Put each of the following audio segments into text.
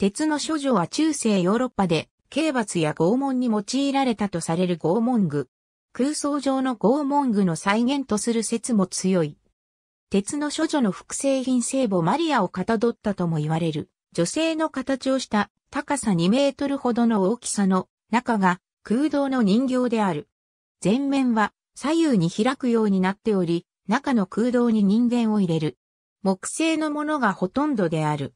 鉄の処女は中世ヨーロッパで、刑罰や拷問に用いられたとされる拷問具。空想上の拷問具の再現とする説も強い。鉄の処女の複製品聖母マリアをかたどったとも言われる、女性の形をした高さ2メートルほどの大きさの中が空洞の人形である。前面は左右に開くようになっており、中の空洞に人間を入れる。木製のものがほとんどである。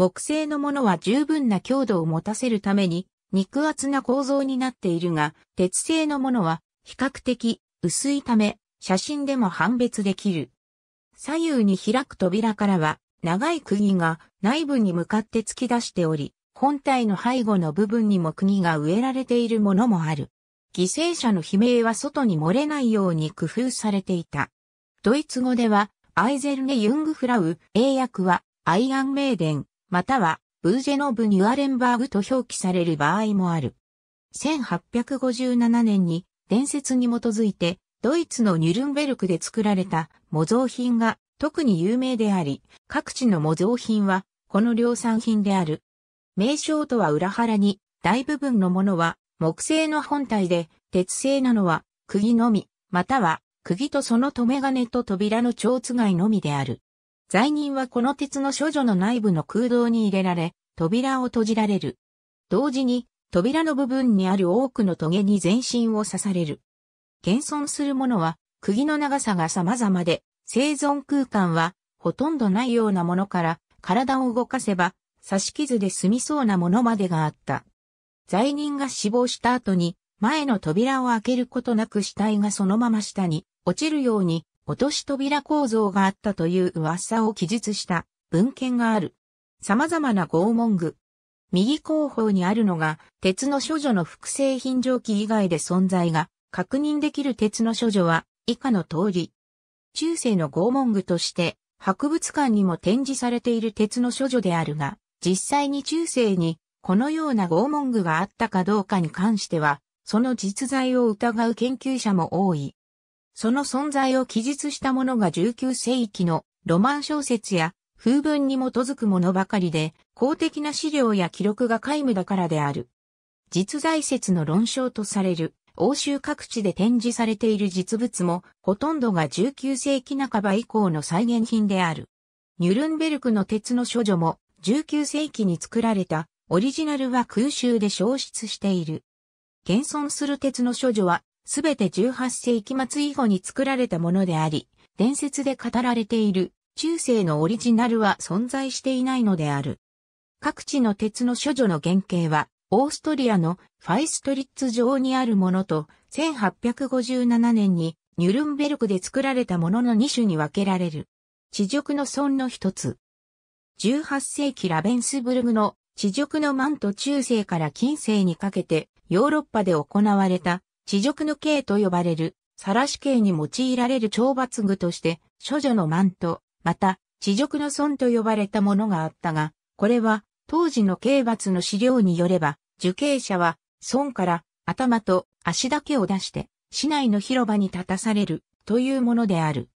木製のものは十分な強度を持たせるために肉厚な構造になっているが、鉄製のものは比較的薄いため、写真でも判別できる。左右に開く扉からは、長い釘が内部に向かって突き出しており、本体の背後の部分にも釘が植えられているものもある。犠牲者の悲鳴は外に漏れないように工夫されていた。ドイツ語では、アイゼルネ・ユングフラウ、英訳は、アイアンメイデン、または、ブージェノブ・ニュアレンバーグと表記される場合もある。1857年に伝説に基づいてドイツのニュルンベルクで作られた模造品が特に有名であり、各地の模造品はこの量産品である。名称とは裏腹に大部分のものは木製の本体で鉄製なのは釘のみ、または釘とその留め金と扉の蝶つがいのみである。罪人はこの鉄の処女の内部の空洞に入れられ、扉を閉じられる。同時に、扉の部分にある多くの棘に全身を刺される。現存するものは、釘の長さが様々で、生存空間はほとんどないようなものから、体を動かせば、刺し傷で済みそうなものまでがあった。罪人が死亡した後に、前の扉を開けることなく死体がそのまま下に落ちるように落とし扉構造があったという噂を記述した文献がある。様々な拷問具。右後方にあるのが、鉄の処女の複製品蒸気以外で存在が確認できる鉄の処女は以下の通り。中世の拷問具として博物館にも展示されている鉄の処女であるが、実際に中世にこのような拷問具があったかどうかに関しては、その実在を疑う研究者も多い。その存在を記述したものが19世紀のロマン小説や風文に基づくものばかりで、公的な資料や記録が皆無だからである。実在説の論証とされる、欧州各地で展示されている実物も、ほとんどが19世紀半ば以降の再現品である。ニュルンベルクの鉄の処女も、19世紀に作られた、オリジナルは空襲で消失している。現存する鉄の処女は、すべて18世紀末以後に作られたものであり、伝説で語られている中世のオリジナルは存在していないのである。各地の鉄の諸女の原型は、オーストリアのファイストリッツ城にあるものと、1857年にニュルンベルクで作られたものの2種に分けられる。地熟の村の一つ。18世紀ラベンスブルグの地熟のマント中世から近世にかけてヨーロッパで行われた地辱の刑と呼ばれる、らし刑に用いられる懲罰具として、諸女のマント、また、地辱の損と呼ばれたものがあったが、これは、当時の刑罰の資料によれば、受刑者は、損から頭と足だけを出して、市内の広場に立たされる、というものである。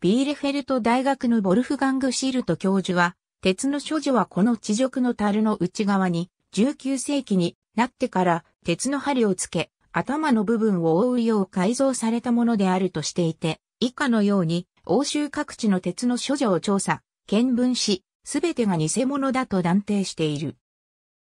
ビーレフェルト大学のボルフガング・シールト教授は、鉄の処女はこの地辱の樽の内側に、19世紀になってから鉄の針をつけ、頭の部分を覆うよう改造されたものであるとしていて、以下のように、欧州各地の鉄の諸女を調査、見聞し、すべてが偽物だと断定している。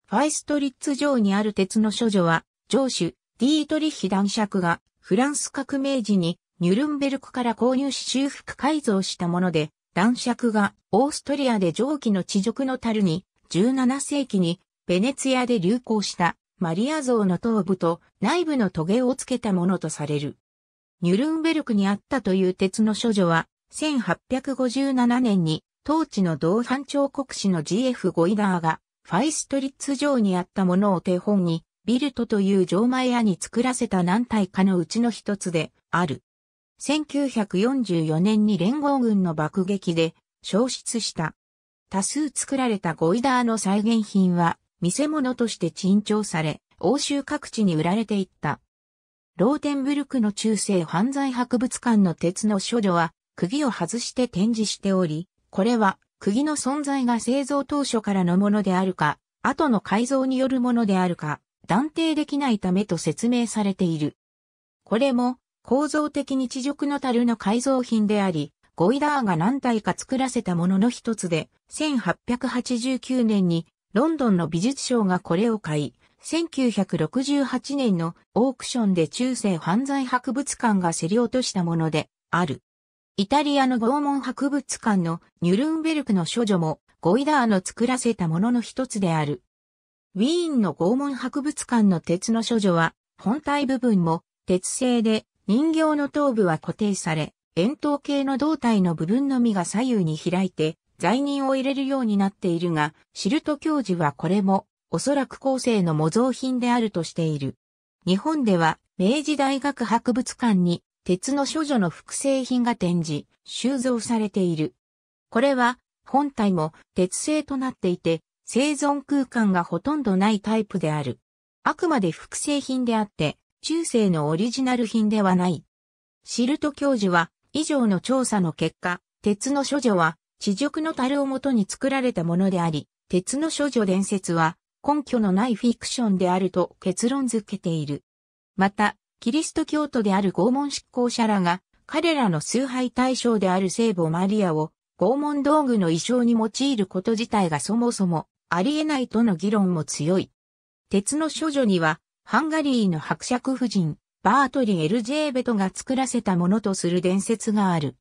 ファイストリッツ城にある鉄の諸女は、城主、ディートリッヒ男爵が、フランス革命時に、ニュルンベルクから購入し修復改造したもので、男爵が、オーストリアで蒸気の地辱の樽に、17世紀に、ベネツィアで流行した、マリア像の頭部と内部の棘をつけたものとされる。ニュルンベルクにあったという鉄の処女は、1857年に当地の同伴彫刻師の GF ゴイダーが、ファイストリッツ城にあったものを手本に、ビルトという城前屋に作らせた何体かのうちの一つである。1944年に連合軍の爆撃で消失した。多数作られたゴイダーの再現品は見せ物として珍重され、欧州各地に売られていった。ローテンブルクの中世犯罪博物館の鉄の処女は、釘を外して展示しており、これは、釘の存在が製造当初からのものであるか、後の改造によるものであるか、断定できないためと説明されている。これも、構造的に地辱の樽の改造品であり、ゴイダーが何体か作らせたものの一つで、1889年にロンドンの美術賞がこれを買い、1968年のオークションで中世犯罪博物館が競り落としたものである。イタリアの拷問博物館のニュルンベルクの処女もゴイダーの作らせたものの一つである。ウィーンの拷問博物館の鉄の処女は本体部分も鉄製で人形の頭部は固定され、円筒形の胴体の部分のみが左右に開いて罪人を入れるようになっているが、シルト教授はこれも、おそらく後世の模造品であるとしている。日本では、明治大学博物館に、鉄の処女の複製品が展示、収蔵されている。これは、本体も鉄製となっていて、生存空間がほとんどないタイプである。あくまで複製品であって、中世のオリジナル品ではない。シルト教授は、以上の調査の結果、鉄の処女は地塾の樽をもとに作られたものであり、鉄の処女伝説は根拠のないフィクションであると結論づけている。また、キリスト教徒である拷問執行者らが、彼らの崇拝対象である聖母マリアを拷問道具の衣装に用いること自体がそもそもありえないとの議論も強い。鉄の処女には、ハンガリーの伯爵夫人、バートリ・エルジェーベトが作らせたものとする伝説がある。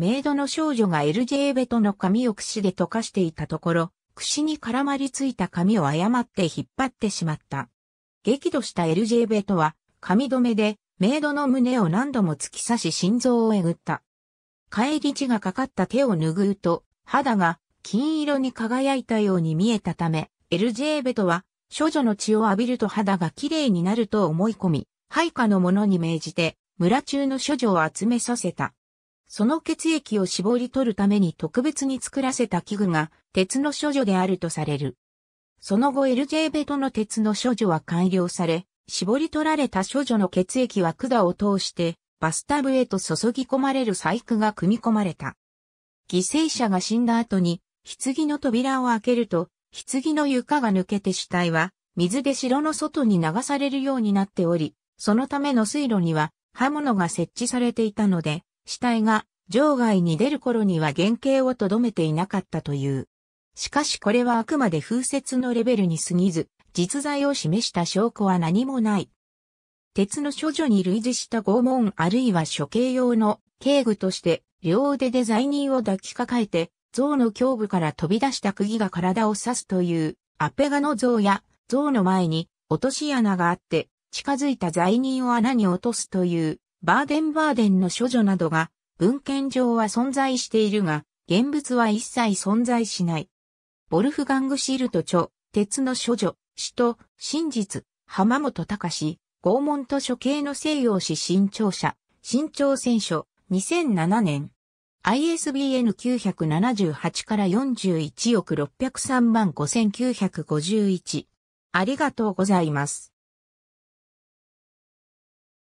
メイドの少女がエルジェーベトの髪を櫛で溶かしていたところ、櫛に絡まりついた髪を誤って引っ張ってしまった。激怒したエルジェーベトは、髪止めで、メイドの胸を何度も突き刺し心臓をえぐった。帰り血がかかった手を拭うと、肌が金色に輝いたように見えたため、エルジェーベトは、少女の血を浴びると肌が綺麗になると思い込み、配下の者に命じて、村中の処女を集めさせた。その血液を絞り取るために特別に作らせた器具が鉄の処女であるとされる。その後 LJ ベトの鉄の処女は改良され、絞り取られた処女の血液は管を通してバスタブへと注ぎ込まれる細工が組み込まれた。犠牲者が死んだ後に、棺の扉を開けると、棺の床が抜けて死体は、水で城の外に流されるようになっており、そのための水路には刃物が設置されていたので、死体が場外に出る頃には原型をとどめていなかったという。しかしこれはあくまで風説のレベルに過ぎず、実在を示した証拠は何もない。鉄の処女に類似した拷問あるいは処刑用の警具として、両腕で罪人を抱きかかえて、象の胸部から飛び出した釘が体を刺すという、アペガの像や像の前に落とし穴があって、近づいた罪人を穴に落とすというバーデンバーデンの処女などが文献上は存在しているが、現物は一切存在しない。ボルフガングシルト著、鉄の処女、死と、真実、浜本隆、拷問と処系の西洋史新潮社、新潮選書、2007年。ISBN 978から41億603万5951。ありがとうございます。